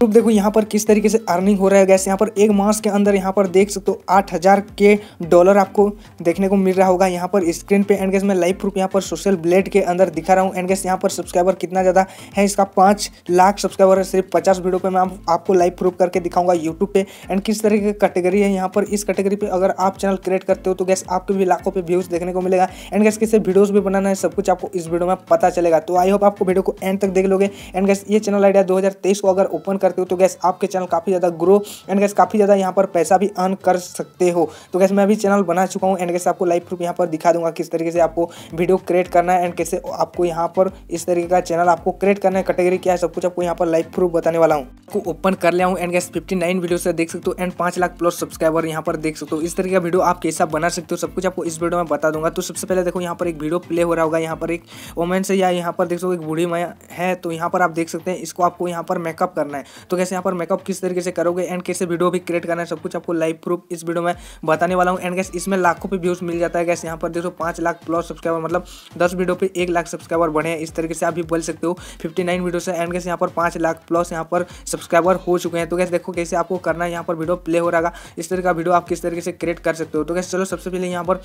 तो देखो यहाँ पर किस तरीके से अर्निंग हो रहा है गैस यहाँ पर एक मास के अंदर यहाँ पर देख सकते हो आठ हज़ार के डॉलर आपको देखने को मिल रहा होगा यहाँ पर स्क्रीन पे एंड गैस मैं लाइव प्रूफ यहाँ पर सोशल ब्लेड के अंदर दिखा रहा हूँ एंड गैस यहाँ पर सब्सक्राइबर कितना ज़्यादा है इसका पाँच लाख सब्सक्राइबर है सिर्फ पचास वीडियो पर मैं आपको लाइव प्रूफ करके दिखाऊंगा यूट्यूब पे एंड किस तरह की कैटेगरी है यहाँ पर इस कैटेगरी पर अगर आप चैनल क्रिएट करते हो तो गैस आपके भी लाखों पे व्यूज़ देखने को मिलेगा एंड गैस किसे वीडियोज़ भी बनाना है सब कुछ आपको इस वीडियो में पता चलेगा तो आई होप आपको वीडियो को एंड तक देख लोगे एंड गैस ये चैनल आइडिया दो को अगर ओपन कर करते हो तो गैस आपके चैनल काफ़ी ज़्यादा ग्रो एंड गैस काफ़ी ज़्यादा यहाँ पर पैसा भी अर्न कर सकते हो तो गैस मैं अभी चैनल बना चुका हूँ एंड गैस आपको लाइव प्रूफ यहाँ पर दिखा दूंगा किस तरीके से आपको वीडियो क्रिएट करना है एंड कैसे आपको यहाँ पर इस तरीके का चैनल आपको क्रिएट करना है कैटेगरी क्या है सब कुछ आपको यहाँ पर लाइव प्रूफ बताने वाला हूँ को ओपन कर लिया हूँ and guys fifty nine video से देख सकते हो एंड 5 लाख प्लस सब्सक्राइबर यहाँ पर देख सकते हो इस तरीके का वीडियो आप कैसा बना सकते हो सब कुछ आपको इस वीडियो में बता दूंगा तो सबसे पहले देखो यहाँ पर एक वीडियो प्ले हो रहा होगा यहाँ पर एक वोमेन से या यहाँ पर देख सकते हो एक बूढ़ी माया है तो यहाँ पर आप देख सकते हैं इसको आपको यहाँ पर मेकअप करना है तो कैसे यहाँ पर मेकअप किस तरीके से करोगे एंड कैसे वीडियो भी क्रिएट करना है सब कुछ आपको लाइव प्रूफ इस वीडियो में बताने वाला हूँ एंड कैसे इसमें लाखों पे व्यूज़ मिल जाता है कैसे यहाँ पर देखो पाँच लाख प्लस सब्सक्राइबर मतलब दस वीडियो पर एक लाख सब्सक्राइबर बढ़े हैं इस तरीके से आप भी बोल सकते हो फिफ्टी नाइन वीडियो से एंड कैसे यहाँ पर पाँच लाख प्लस यहाँ पर सब्सक्राइबर हो चुके हैं तो कैसे देखो कैसे आपको करना है यहाँ पर वीडियो प्ले हो रहा इस तरह का वीडियो आप किस तरीके से क्रिएट कर सकते हो तो कैसे चलो सबसे पहले यहाँ पर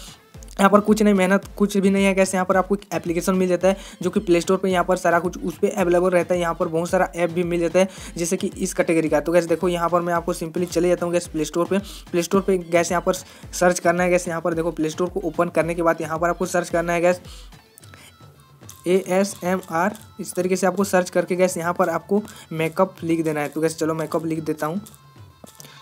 यहाँ पर कुछ नहीं मेहनत कुछ भी नहीं है कैसे यहाँ पर आपको एक एप्लीकेशन मिल जाता है जो कि प्ले स्टोर पर यहाँ पर सारा कुछ उस पर अवेलेबल रहता है यहाँ पर बहुत सारा ऐप भी मिल जाता है जैसे कि इस कैटेगरी का तो गैस देखो यहाँ पर मैं आपको सिंपली चले जाता हूँ गैस प्ले स्टोर पर प्ले स्टोर पर गैस यहाँ पर सर्च करना है गैस यहाँ पर देखो प्ले स्टोर को ओपन करने के बाद यहाँ पर आपको सर्च करना है guys A S M R इस तरीके से आपको सर्च करके गैस यहाँ पर आपको मेकअप लिख देना है तो गैस चलो मेकअप लिख देता हूँ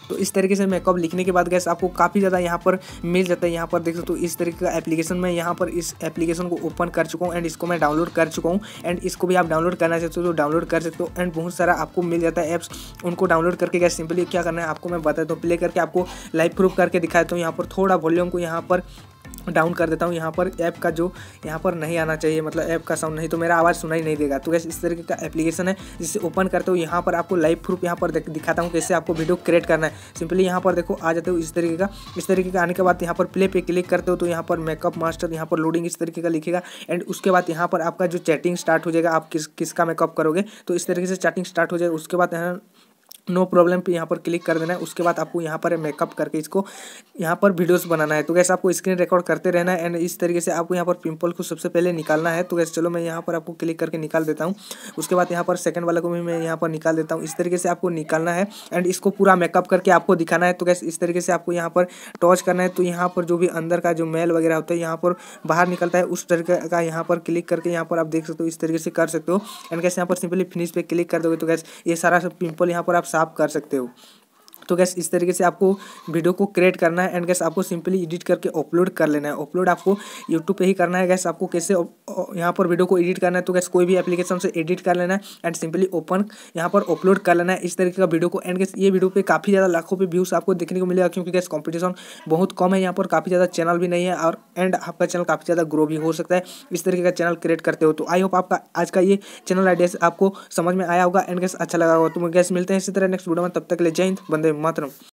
तो इस तरीके से मैकअप लिखने के बाद गैस आपको काफ़ी ज़्यादा यहाँ पर मिल जाता है यहाँ पर देख सकते हो इस तरीके का एप्लीकेशन मैं यहाँ पर इस एप्लीकेशन को ओपन कर चुका हूँ एंड इसको मैं डाउनलोड कर चुका हूँ एंड इसको भी आप डाउनलोड करना चाहते हो तो डाउनलोड कर सकते हो एंड बहुत सारा आपको मिल जाता है ऐप्स उनको डाउनलोड करके गैस सिंपली क्या करना है आपको मैं बताता हूँ प्ले करके आपको लाइव प्रूफ करके दिखाता हूँ यहाँ पर थोड़ा वॉल्यूम को यहाँ पर डाउन कर देता हूँ यहाँ पर ऐप का जो यहाँ पर नहीं आना चाहिए मतलब ऐप का साउंड नहीं तो मेरा आवाज़ सुना ही नहीं देगा तो कैसे इस तरीके का एप्लीकेशन है जिसे ओपन करते हो यहाँ पर आपको लाइव प्रूफ यहाँ पर दिखाता हूँ कैसे आपको वीडियो क्रिएट करना है सिंपली यहाँ पर देखो आ जाते हो इस तरीके का इस तरीके का आने के बाद यहाँ पर प्ले पे क्लिक करते हो तो यहाँ पर मेकअप मास्टर यहाँ पर लोडिंग इस तरीके का लिखेगा एंड उसके बाद यहाँ पर आपका जो चैटिंग स्टार्ट हो जाएगा आप किस किसका मेकअप करोगे तो इस तरीके से चैटिंग स्टार्ट हो जाएगा उसके बाद नो प्रॉब्लम पे यहाँ पर क्लिक कर देना है उसके बाद आपको यहाँ पर मेकअप करके इसको यहाँ पर वीडियोस बनाना है तो कैसे आपको स्क्रीन रिकॉर्ड करते रहना है एंड इस तरीके से आपको यहाँ पर पिंपल को सबसे पहले निकालना है तो कैसे चलो मैं यहाँ पर आपको क्लिक करके निकाल देता हूँ उसके बाद यहाँ पर सेकंड वाला को भी मैं यहाँ पर निकाल देता हूँ इस तरीके से आपको निकालना है एंड इसको पूरा मेकअप करके आपको दिखाना है तो कैसे इस तरीके से आपको यहाँ पर टॉच करना है तो यहाँ पर जो भी अंदर का जो मेल वगैरह होता है यहाँ पर बाहर निकलता है उस तरीके का यहाँ पर क्लिक करके यहाँ पर आप देख सकते हो इस तरीके से कर सकते हो एंड कैसे यहाँ पर सिंपली फिनिश पर क्लिक कर दोगे तो कैसे ये सारा पिंपल यहाँ पर आप साफ कर सकते हो तो गैस इस तरीके से आपको वीडियो को क्रिएट करना है एंड गैस आपको सिंपली एडिट करके अपलोड कर लेना है अपलोड आपको यूट्यूब पे ही करना है गैस आपको कैसे यहाँ पर वीडियो को एडिट करना है तो गैस कोई भी एप्लीकेशन से एडिट कर लेना है एंड सिंपली ओपन यहाँ पर अपलोड कर लेना है इस तरीके का वीडियो को एंड गैस ये वीडियो पर काफ़ी ज़्यादा लाखों पर व्यूज़ आपको देखने को मिलेगा क्योंकि गैस कॉम्पिटिशन बहुत कम है यहाँ पर काफ़ी ज़्यादा चैनल भी नहीं है और एंड आपका चैनल काफ़ी ज़्यादा ग्रो भी हो सकता है इस तरीके का चैनल क्रिएट करते हो तो आई होप आपका आज का ये चैनल आइडिया आपको समझ में आया होगा एंड गैस अच्छा लगा होगा तो गैस मिलते हैं इसी तरह नेक्स्ट वीडियो में तब तक ले जय हिंद बंदे matron